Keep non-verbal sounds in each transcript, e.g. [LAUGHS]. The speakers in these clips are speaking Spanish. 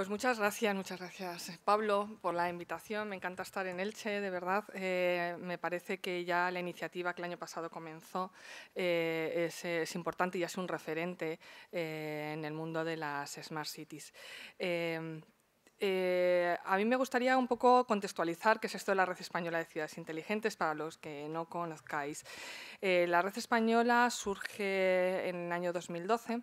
Pues muchas gracias, muchas gracias Pablo por la invitación. Me encanta estar en Elche, de verdad. Eh, me parece que ya la iniciativa que el año pasado comenzó eh, es, importante y es un referente eh, en el mundo de las Smart Cities. Em, a mí me gustaría un poco contextualizar qué es esto de la Red Española de Ciudades Inteligentes para los que no conozcáis. la Red Española surge en el año 2012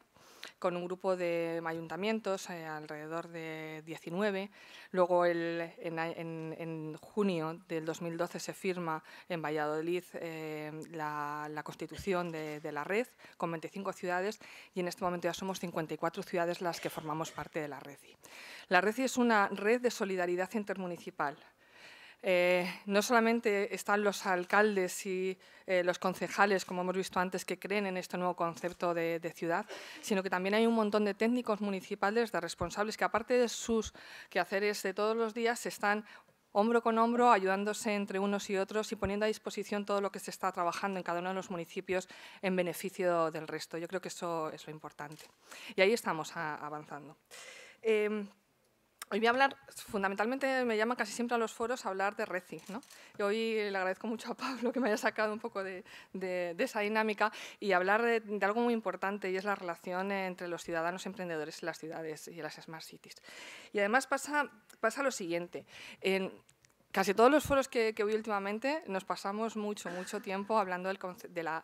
con un grupo de ayuntamientos, eh, alrededor de 19. Luego en, junio del 2012 se firma en Valladolid eh, la, constitución de, de, la red con 25 ciudades y en este momento ya somos 54 ciudades las que formamos parte de la red. La red es una red de solidaridad intermunicipal eh, no solamente están los alcaldes y eh, los concejales, como hemos visto antes, que creen en este nuevo concepto de, ciudad, sino que también hay un montón de técnicos municipales, de responsables, que aparte de sus quehaceres de todos los días, están hombro con hombro, ayudándose entre unos y otros y poniendo a disposición todo lo que se está trabajando en cada uno de los municipios en beneficio del resto. Yo creo que eso es lo importante. Y ahí estamos avanzando. Em, Hoy voy a hablar, fundamentalmente me llama casi siempre a los foros a hablar de Reci. Y hoy le agradezco mucho a Pablo que me haya sacado un poco de, esa dinámica y hablar de, algo muy importante y es la relación entre los ciudadanos emprendedores y las ciudades y las smart cities. Y además pasa, pasa lo siguiente. En, casi todos los foros que, que voy últimamente nos pasamos mucho, mucho tiempo hablando del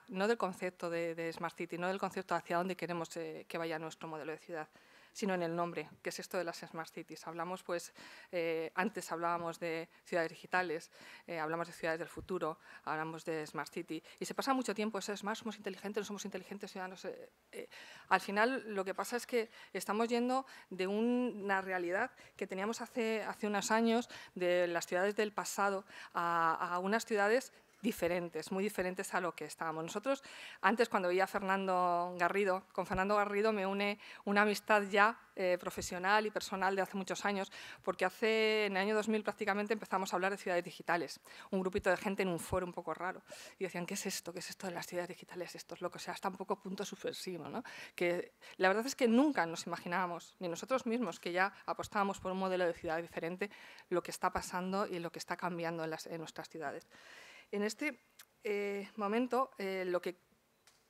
no del concepto de, Smart City, no del concepto hacia dónde queremos eh, que vaya nuestro modelo de ciudad, sino en el nombre, que es esto de las Smart Cities. Hablamos, pues, eh, antes hablábamos de ciudades digitales, eh, hablamos de ciudades del futuro, hablamos de Smart City, y se pasa mucho tiempo, es Smart somos inteligentes, no somos inteligentes ciudadanos. Eh, al final, lo que pasa es que estamos yendo de una realidad que teníamos hace, hace unos años, de las ciudades del pasado, a, a unas ciudades diferentes, muy diferentes a lo que estábamos. Nosotros, antes cuando veía a Fernando Garrido, con Fernando Garrido me une una amistad ya eh, profesional y personal de hace muchos años, porque hace, en el año 2000 prácticamente empezamos a hablar de ciudades digitales, un grupito de gente en un foro un poco raro, y decían, ¿qué es esto? ¿Qué es esto de las ciudades digitales? Esto es lo que sea, hasta un poco punto subversivo, ¿no? Que la verdad es que nunca nos imaginábamos, ni nosotros mismos, que ya apostábamos por un modelo de ciudad diferente, lo que está pasando y lo que está cambiando en nuestras ciudades. En este eh, momento, eh, lo que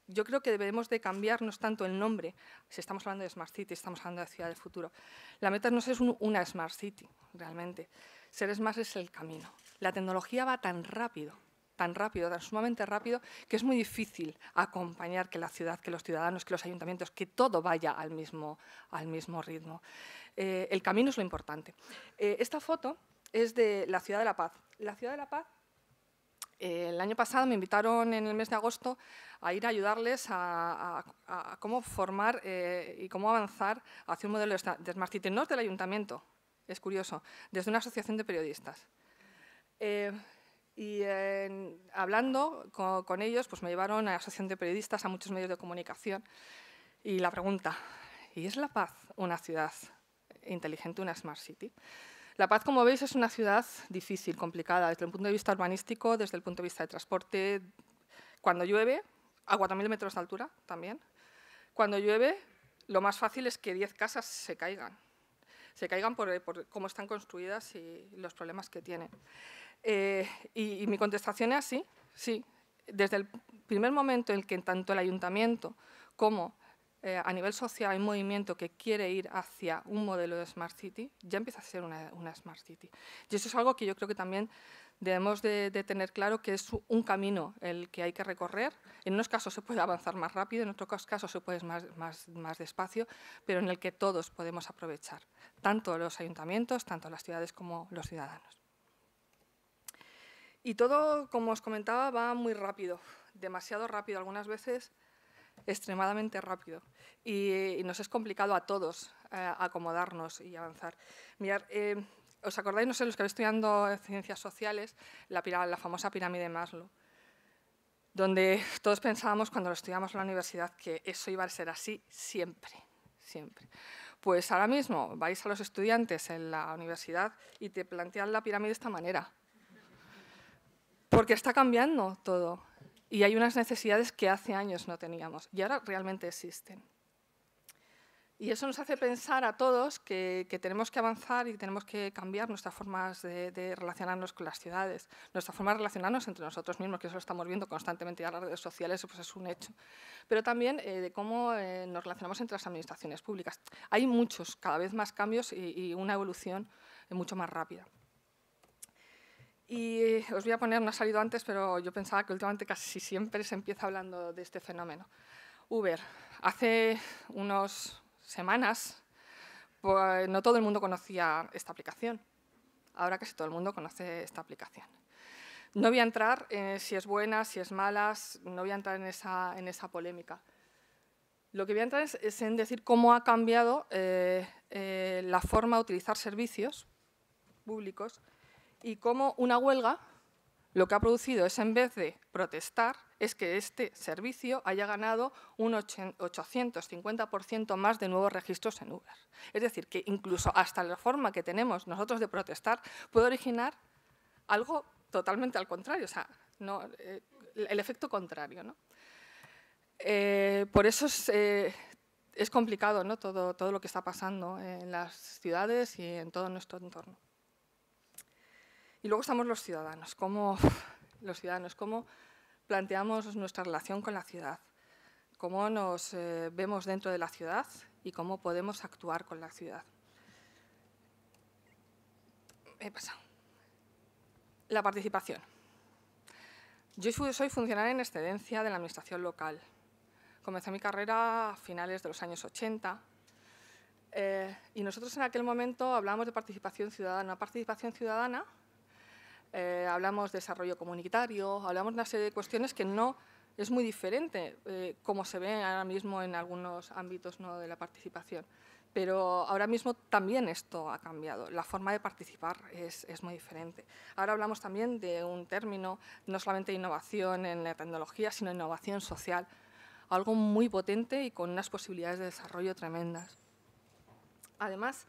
yo creo que debemos de cambiar cambiarnos tanto el nombre, si estamos hablando de Smart City, estamos hablando de Ciudad del Futuro. La meta no es una Smart City, realmente. Ser Smart es el camino. La tecnología va tan rápido, tan rápido, tan sumamente rápido, que es muy difícil acompañar que la ciudad, que los ciudadanos, que los ayuntamientos, que todo vaya al mismo, al mismo ritmo. Eh, el camino es lo importante. esta foto es de la Ciudad de la Paz. La Ciudad de la Paz el año pasado me invitaron en el mes de agosto a ir a ayudarles a, cómo formar eh, y cómo avanzar hacia un modelo de Smart City, no del ayuntamiento, es curioso, desde una asociación de periodistas. Eh, y hablando con, con, ellos, pues me llevaron a la asociación de periodistas, a muchos medios de comunicación, y la pregunta, ¿y es La Paz una ciudad inteligente, una Smart City? La Paz, como veis, es una ciudad difícil, complicada, desde el punto de vista urbanístico, desde el punto de vista de transporte. Cuando llueve, a 4.000 metros de altura también, cuando llueve, lo más fácil es que 10 casas se caigan. Se caigan por, cómo están construidas y los problemas que tienen. Eh, y, mi contestación es así, sí. Desde el primer momento en que tanto el ayuntamiento como eh, a nivel social hay un movimiento que quiere ir hacia un modelo de Smart City, ya empieza a ser una, Smart City. Y eso es algo que yo creo que también debemos de, de, tener claro que es un camino el que hay que recorrer. En unos casos se puede avanzar más rápido, en otros casos se puede más, más, más despacio, pero en el que todos podemos aprovechar, tanto los ayuntamientos, tanto las ciudades como los ciudadanos. Y todo, como os comentaba, va muy rápido, demasiado rápido algunas veces, extremadamente rápido y, nos es complicado a todos eh, acomodarnos y avanzar. Mirar, eh, ¿os acordáis, no sé, los que habéis estudiando ciencias sociales, la, famosa pirámide de Maslow? donde todos pensábamos cuando lo estudiábamos en la universidad que eso iba a ser así siempre, siempre. Pues ahora mismo vais a los estudiantes en la universidad y te plantean la pirámide de esta manera, porque está cambiando todo y hay unas necesidades que hace años no teníamos y ahora realmente existen. Y eso nos hace pensar a todos que, tenemos que avanzar y tenemos que cambiar nuestras formas de, relacionarnos con las ciudades, nuestra forma de relacionarnos entre nosotros mismos, que eso lo estamos viendo constantemente en las redes sociales, pues es un hecho. Pero también eh, de cómo eh, nos relacionamos entre las administraciones públicas. Hay muchos, cada vez más cambios y una evolución eh, mucho más rápida. Y eh, os voy a poner, no ha salido antes, pero yo pensaba que últimamente casi siempre se empieza hablando de este fenómeno. Uber. Hace unas semanas pues, no todo el mundo conocía esta aplicación. Ahora casi todo el mundo conoce esta aplicación. No voy a entrar en si es buena, si es mala, no voy a entrar en esa, en esa polémica. Lo que voy a entrar es, en decir cómo ha cambiado eh, eh, la forma de utilizar servicios públicos y cómo una huelga lo que ha producido es, en vez de protestar, es que este servicio haya ganado un 850% más de nuevos registros en Uber. Es decir, que incluso hasta la forma que tenemos nosotros de protestar puede originar algo totalmente al contrario, o sea, no, eh, el efecto contrario. ¿no? Eh, por eso es, eh, es complicado ¿no? todo, todo lo que está pasando en las ciudades y en todo nuestro entorno. Y luego estamos los ciudadanos, cómo, los ciudadanos, cómo planteamos nuestra relación con la ciudad, cómo nos eh, vemos dentro de la ciudad y cómo podemos actuar con la ciudad. La participación. Yo soy funcionaria en excedencia de la Administración local. Comencé mi carrera a finales de los años 80 eh, y nosotros en aquel momento hablábamos de participación ciudadana. Participación ciudadana eh, hablamos de desarrollo comunitario, hablamos de una serie de cuestiones que no es muy diferente, eh, como se ve ahora mismo en algunos ámbitos de la participación. Pero ahora mismo también esto ha cambiado, la forma de participar es, es, muy diferente. Ahora hablamos también de un término, no solamente innovación en la tecnología, sino innovación social, algo muy potente y con unas posibilidades de desarrollo tremendas. Además,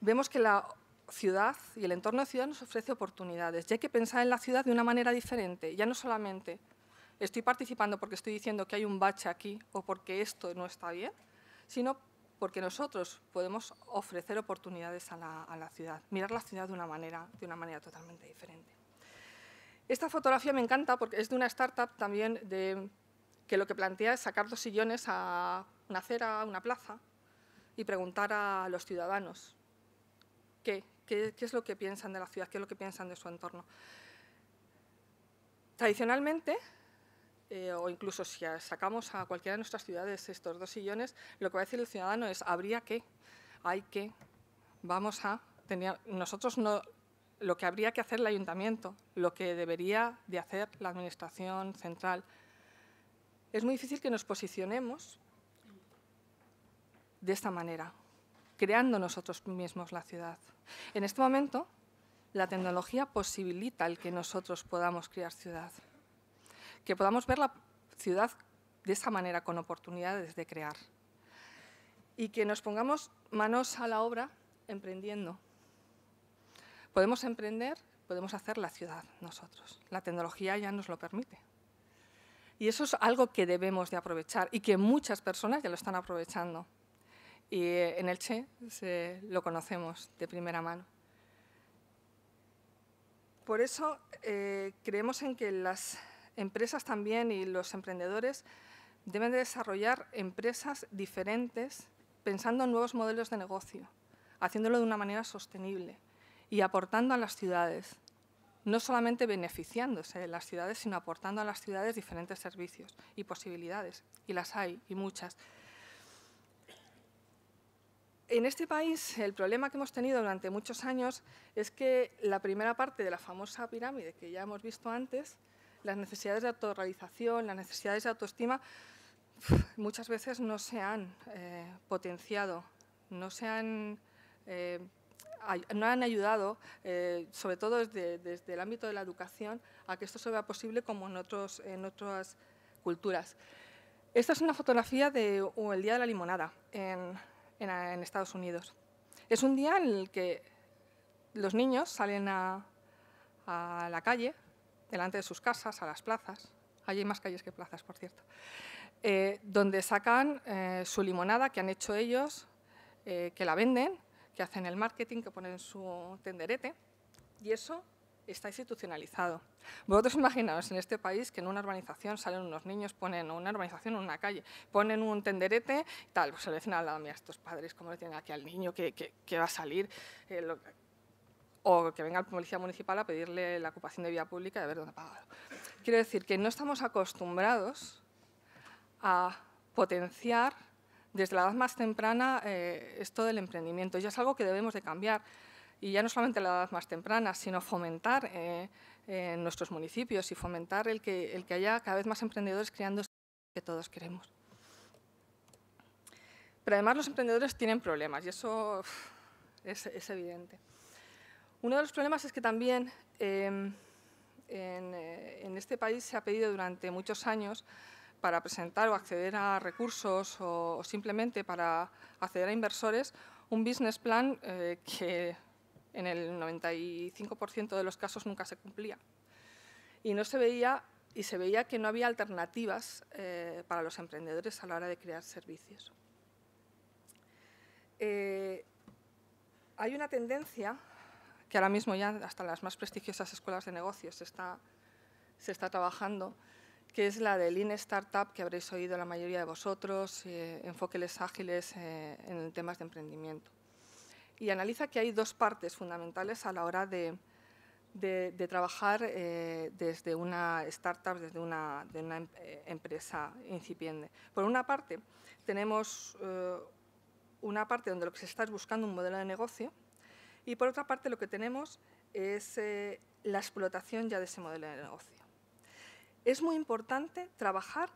vemos que la ciudad y el entorno de ciudad nos ofrece oportunidades. Y hay que pensar en la ciudad de una manera diferente. Ya no solamente estoy participando porque estoy diciendo que hay un bache aquí o porque esto no está bien, sino porque nosotros podemos ofrecer oportunidades a la, ciudad, mirar la ciudad de una, manera, de una manera totalmente diferente. Esta fotografía me encanta porque es de una startup también de, que lo que plantea es sacar dos sillones a una acera, a una plaza, y preguntar a los ciudadanos qué qué, es lo que piensan de la ciudad, qué es lo que piensan de su entorno. Tradicionalmente, eh, o incluso si sacamos a cualquiera de nuestras ciudades estos dos sillones, lo que va a decir el ciudadano es, habría que, hay que, vamos a, tener, nosotros no, lo que habría que hacer el ayuntamiento, lo que debería de hacer la administración central. Es muy difícil que nos posicionemos de esta manera, creando nosotros mismos la ciudad. En este momento, la tecnología posibilita el que nosotros podamos crear ciudad, que podamos ver la ciudad de esa manera, con oportunidades de crear, y que nos pongamos manos a la obra emprendiendo. Podemos emprender, podemos hacer la ciudad nosotros. La tecnología ya nos lo permite. Y eso es algo que debemos de aprovechar y que muchas personas ya lo están aprovechando y eh, en el Che lo conocemos de primera mano. Por eso eh, creemos en que las empresas también y los emprendedores deben de desarrollar empresas diferentes pensando en nuevos modelos de negocio, haciéndolo de una manera sostenible y aportando a las ciudades, no solamente beneficiándose de las ciudades, sino aportando a las ciudades diferentes servicios y posibilidades, y las hay, y muchas. En este país el problema que hemos tenido durante muchos años es que la primera parte de la famosa pirámide que ya hemos visto antes, las necesidades de autorrealización, las necesidades de autoestima, muchas veces no se han eh, potenciado, no se han, eh, no han ayudado, eh, sobre todo desde, el ámbito de la educación, a que esto se vea posible como en, otros, en otras culturas. Esta es una fotografía del de, Día de la Limonada, en en, Estados Unidos. Es un día en el que los niños salen a, la calle, delante de sus casas, a las plazas, allí hay más calles que plazas, por cierto, eh, donde sacan eh, su limonada que han hecho ellos, eh, que la venden, que hacen el marketing, que ponen su tenderete, y eso está institucionalizado. Vosotros [LAUGHS] imaginaos en este país que en una urbanización salen unos niños, ponen una urbanización en una calle, ponen un tenderete y tal, pues se le dicen a estos padres, ¿cómo le tienen aquí al niño que, va a salir? Eh, o que venga la policía municipal a pedirle la ocupación de vía pública y a ver dónde ha pagado. Quiero decir que no estamos acostumbrados a potenciar desde la edad más temprana eh, esto del emprendimiento. Y es algo que debemos de cambiar y ya no solamente la edad más temprana, sino fomentar eh, en nuestros municipios y fomentar el que, el que haya cada vez más emprendedores creando que todos queremos. Pero además los emprendedores tienen problemas y eso es, evidente. Uno de los problemas es que también em, eh, en, este país se ha pedido durante muchos años para presentar o acceder a recursos o, simplemente para acceder a inversores un business plan eh, que en el 95% de los casos nunca se cumplía. Y no se veía, y se veía que no había alternativas eh, para los emprendedores a la hora de crear servicios. Eh, hay una tendencia que ahora mismo ya hasta las más prestigiosas escuelas de negocios se está, se está trabajando, que es la del Lean Startup, que habréis oído la mayoría de vosotros, eh, enfoques ágiles en temas de emprendimiento y analiza que hay dos partes fundamentales a la hora de, trabajar eh, desde una startup, desde una, em, eh, empresa incipiente. Por una parte, tenemos eh, una parte donde lo que se está es buscando un modelo de negocio y por otra parte lo que tenemos es la explotación ya de ese modelo de negocio. Es muy importante trabajar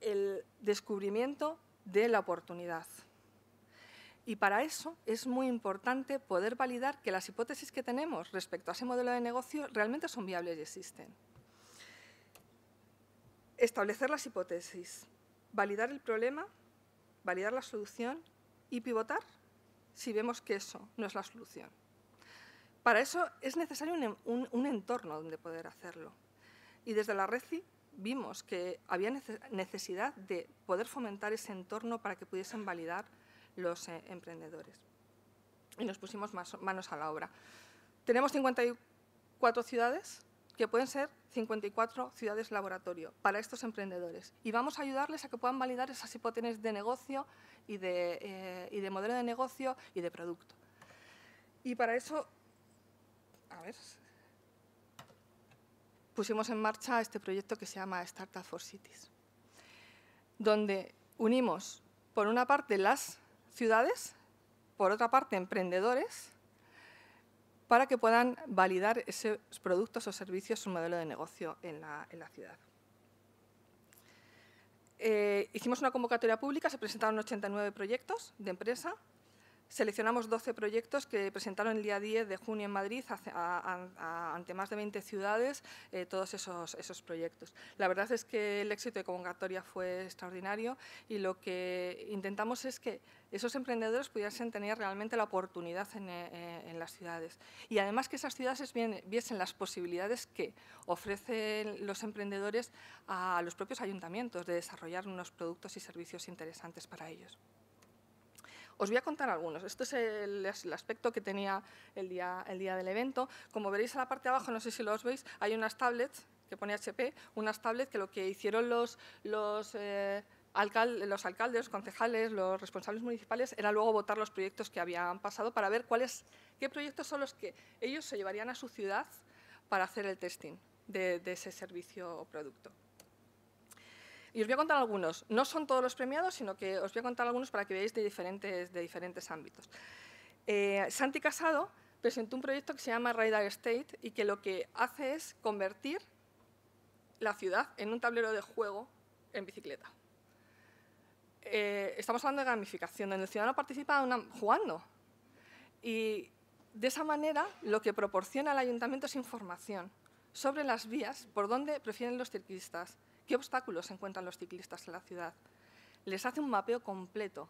el descubrimiento de la oportunidad y para eso es muy importante poder validar que las hipótesis que tenemos respecto a ese modelo de negocio realmente son viables y existen. Establecer las hipótesis, validar el problema, validar la solución y pivotar si vemos que eso no es la solución. Para eso es necesario un, entorno donde poder hacerlo. Y desde la RECI vimos que había necesidad de poder fomentar ese entorno para que pudiesen validar los eh, emprendedores. Y nos pusimos manos a la obra. Tenemos 54 ciudades que pueden ser 54 ciudades laboratorio para estos emprendedores. Y vamos a ayudarles a que puedan validar esas hipótesis de negocio y de, eh, y de modelo de negocio y de producto. Y para eso, a ver, pusimos en marcha este proyecto que se llama Startup for Cities, donde unimos, por una parte, las ciudades, por otra parte, emprendedores, para que puedan validar esos productos o servicios, su modelo de negocio en la, ciudad. Eh, hicimos una convocatoria pública, se presentaron 89 proyectos de empresa Seleccionamos 12 proyectos que presentaron el día 10 de junio en Madrid ante más de 20 ciudades eh, todos esos, esos, proyectos. La verdad es que el éxito de convocatoria fue extraordinario y lo que intentamos es que esos emprendedores pudiesen tener realmente la oportunidad en eh, eh, las ciudades y además que esas ciudades viesen las posibilidades que ofrecen los emprendedores a los propios ayuntamientos de desarrollar unos productos y servicios interesantes para ellos. Os voy a contar algunos. Este es el, aspecto que tenía el día, del evento. Como veréis a la parte de abajo, no sé si los veis, hay unas tablets que pone HP, unas tablets que lo que hicieron los, eh, alcaldes, los concejales, los responsables municipales, era luego votar los proyectos que habían pasado para ver cuáles, qué proyectos son los que ellos se llevarían a su ciudad para hacer el testing de ese servicio o producto. Y os voy a contar algunos. No son todos los premiados, sino que os voy a contar algunos para que veáis de diferentes, de diferentes ámbitos. Eh, Santi Casado presentó un proyecto que se llama Radar State y que lo que hace es convertir la ciudad en un tablero de juego en bicicleta. Eh, estamos hablando de gamificación, donde el ciudadano participa jugando. Y de esa manera lo que proporciona al ayuntamiento es información sobre las vías por donde prefieren los ciclistas, ¿Qué obstáculos encuentran los ciclistas en la ciudad? Les hace un mapeo completo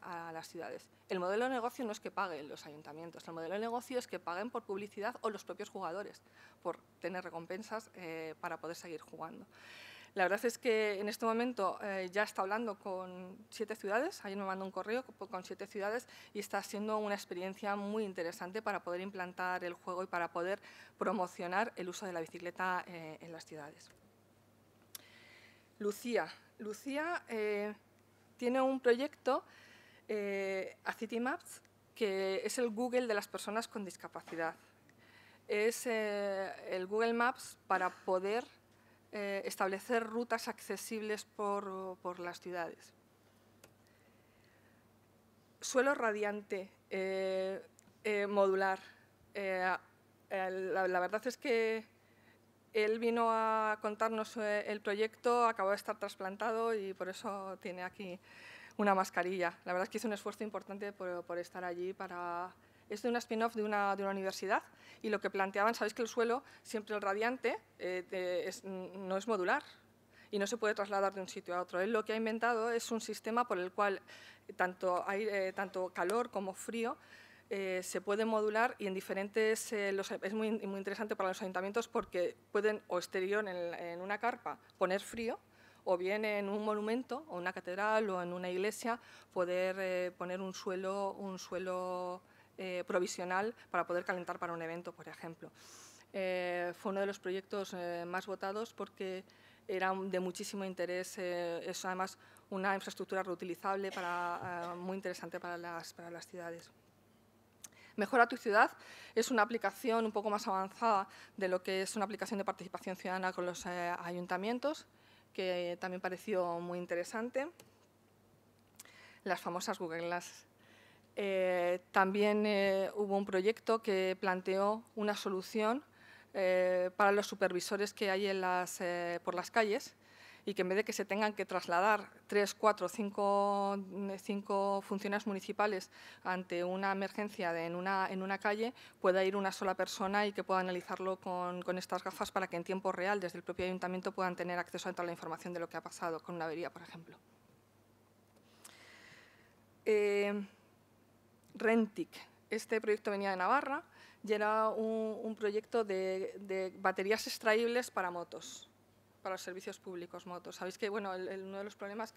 a las ciudades. El modelo de negocio no es que paguen los ayuntamientos, el modelo de negocio es que paguen por publicidad o los propios jugadores, por tener recompensas eh, para poder seguir jugando. La verdad es que en este momento eh, ya está hablando con siete ciudades, ayer me mandó un correo con siete ciudades y está siendo una experiencia muy interesante para poder implantar el juego y para poder promocionar el uso de la bicicleta eh, en las ciudades. Lucía. Lucía eh, tiene un proyecto, eh, City Maps, que es el Google de las personas con discapacidad. Es eh, el Google Maps para poder establecer rutas accesibles por, las ciudades. Suelo radiante, modular. la verdad es que él vino a contarnos eh, el proyecto, acabó de estar trasplantado y por eso tiene aquí una mascarilla. La verdad es que hizo un esfuerzo importante por, estar allí para... Es de una spin-off de una, universidad y lo que planteaban, sabéis que el suelo, siempre el radiante, eh, no es modular y no se puede trasladar de un sitio a otro. Él lo que ha inventado es un sistema por el cual tanto, eh, tanto calor como frío eh, se puede modular y en diferentes, eh, es muy, muy, interesante para los ayuntamientos porque pueden o exterior en, una carpa poner frío o bien en un monumento o una catedral o en una iglesia poder eh, poner un suelo, un suelo provisional para poder calentar para un evento, por ejemplo. fue uno de los proyectos más votados porque era de muchísimo interés, es además una infraestructura reutilizable para, muy interesante para las, para las ciudades. Mejora tu ciudad es una aplicación un poco más avanzada de lo que es una aplicación de participación ciudadana con los eh, ayuntamientos, que también pareció muy interesante. Las famosas Google Glass. Eh, también eh, hubo un proyecto que planteó una solución para los supervisores que hay por las calles, y que en vez de que se tengan que trasladar tres, cuatro, cinco, cinco funcionarios municipales ante una emergencia en, una, calle, pueda ir una sola persona y que pueda analizarlo con, estas gafas para que en tiempo real desde el propio ayuntamiento puedan tener acceso a toda la información de lo que ha pasado con una avería, por ejemplo. Eh, Rentic. Este proyecto venía de Navarra y era un, proyecto de, baterías extraíbles para motos para los servicios públicos motos. Sabéis que bueno, uno de los problemas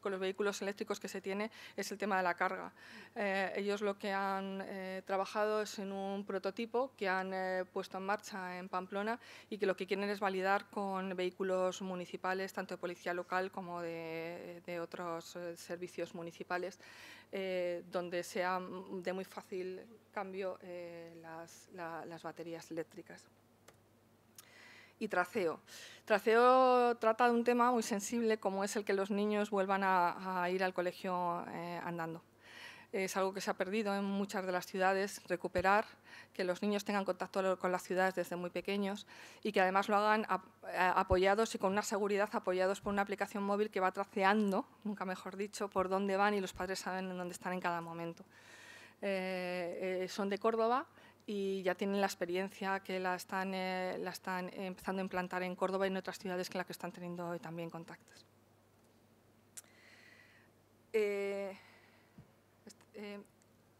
con los vehículos eléctricos que se tiene es el tema de la carga. Eh, ellos lo que han eh, trabajado es en un prototipo que han eh, puesto en marcha en Pamplona y que lo que quieren es validar con vehículos municipales, tanto de policía local como de, otros servicios municipales, donde sea de muy fácil cambio las baterías eléctricas y traceo. Traceo trata de un tema muy sensible como es el que los niños vuelvan a, ir al colegio eh, andando. Es algo que se ha perdido en muchas de las ciudades, recuperar que los niños tengan contacto con las ciudades desde muy pequeños y que además lo hagan eh, apoyados y con una seguridad, apoyados por una aplicación móvil que va traceando, nunca mejor dicho, por dónde van y los padres saben en dónde están en cada momento. Eh, son de Córdoba, y ya tienen la experiencia que la están, eh, la están empezando a implantar en Córdoba y en otras ciudades con las que están teniendo hoy también contactos. Eh, eh,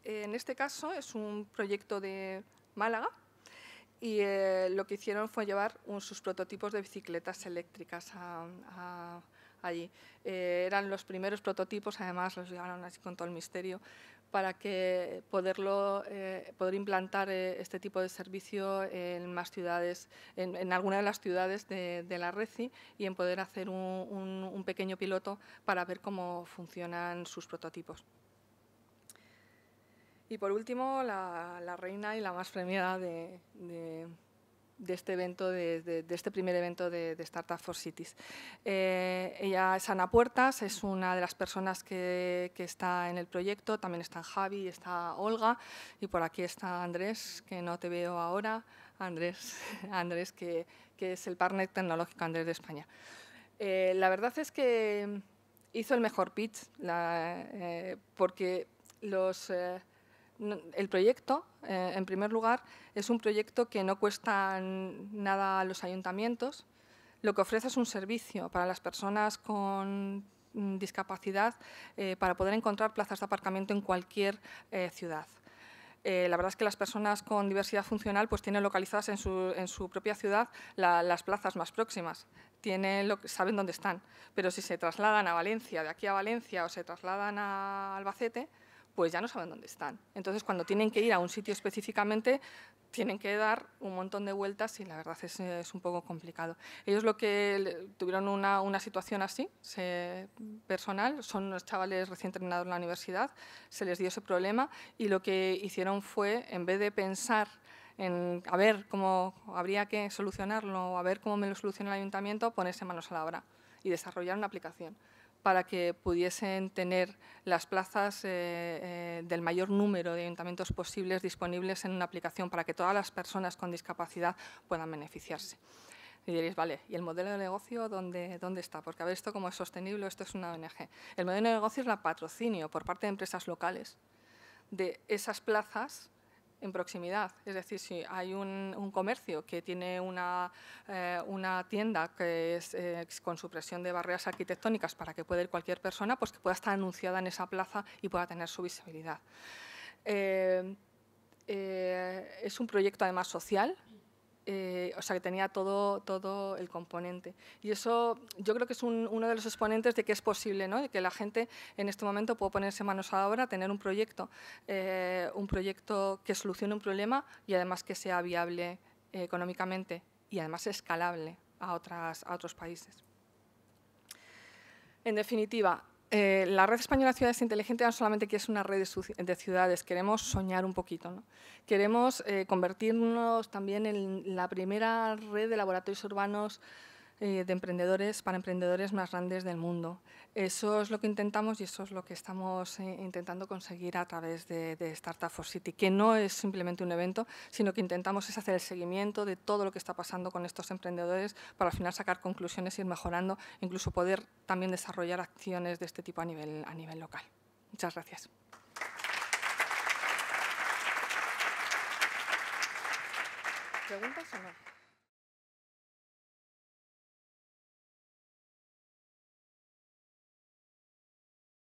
en este caso es un proyecto de Málaga y lo que hicieron fue llevar sus prototipos de bicicletas eléctricas a, a allí. Eh, eran los primeros prototipos, además los llevaron así con todo el misterio, para que poderlo, eh, poder implantar eh, este tipo de servicio en más ciudades, en, alguna de las ciudades de, la RECI y en poder hacer un, pequeño piloto para ver cómo funcionan sus prototipos. Y por último, la, reina y la más premiada de de este evento, de, este primer evento de, Startup for Cities. Eh, ella es Ana Puertas, es una de las personas que, está en el proyecto, también está Javi, está Olga y por aquí está Andrés, que no te veo ahora, Andrés, [LAUGHS] Andrés que, que es el partner tecnológico Andrés de España. Eh, la verdad es que hizo el mejor pitch, eh, porque los el proyecto, eh, en primer lugar, es un proyecto que no cuesta nada a los ayuntamientos. Lo que ofrece es un servicio para las personas con mm, discapacidad eh, para poder encontrar plazas de aparcamiento en cualquier eh, ciudad. la verdad es que las personas con diversidad funcional pues, tienen localizadas en su, propia ciudad las plazas más próximas, tienen saben dónde están, pero si se trasladan a Valencia, de aquí a Valencia o se trasladan a Albacete, pues ya no saben dónde están. Entonces, cuando tienen que ir a un sitio específicamente, tienen que dar un montón de vueltas y la verdad es, un poco complicado. Ellos lo que tuvieron una, situación así, personal, son unos chavales recién entrenados en la universidad, se les dio ese problema y lo que hicieron fue, en vez de pensar en a ver cómo habría que solucionarlo, a ver cómo me lo soluciona el ayuntamiento, ponerse manos a la obra y desarrollar una aplicación para que pudiesen tener las plazas eh, eh, del mayor número de ayuntamientos posibles disponibles en una aplicación para que todas las personas con discapacidad puedan beneficiarse. Y diréis, vale, ¿y el modelo de negocio dónde, dónde está? Porque a ver, esto como es sostenible, esto es una ONG. El modelo de negocio es la patrocinio por parte de empresas locales de esas plazas en proximidad. Es decir, si hay un, comercio que tiene una, eh, tienda que es eh, con supresión de barreras arquitectónicas para que pueda ir cualquier persona, pues que pueda estar anunciada en esa plaza y pueda tener su visibilidad. Eh, es un proyecto además social, eh, o sea, que tenía todo, todo el componente. Y eso yo creo que es uno de los exponentes de que es posible, ¿no? de que la gente en este momento puede ponerse manos a la obra, tener un proyecto, eh, un proyecto que solucione un problema y además que sea viable eh, económicamente y además escalable a, otras, a otros países. En definitiva, eh, la Red Española de Ciudades Inteligentes no solamente que es una red de, ciudades, queremos soñar un poquito. Queremos eh, convertirnos también en la primera red de laboratorios urbanos eh, de emprendedores para emprendedores más grandes del mundo. Eso es lo que intentamos y eso es lo que estamos eh, intentando conseguir a través de, Startup for City, que no es simplemente un evento, sino que intentamos es hacer el seguimiento de todo lo que está pasando con estos emprendedores para al final sacar conclusiones, e ir mejorando, incluso poder también desarrollar acciones de este tipo a nivel, a nivel local. Muchas gracias. ¿Preguntas o no?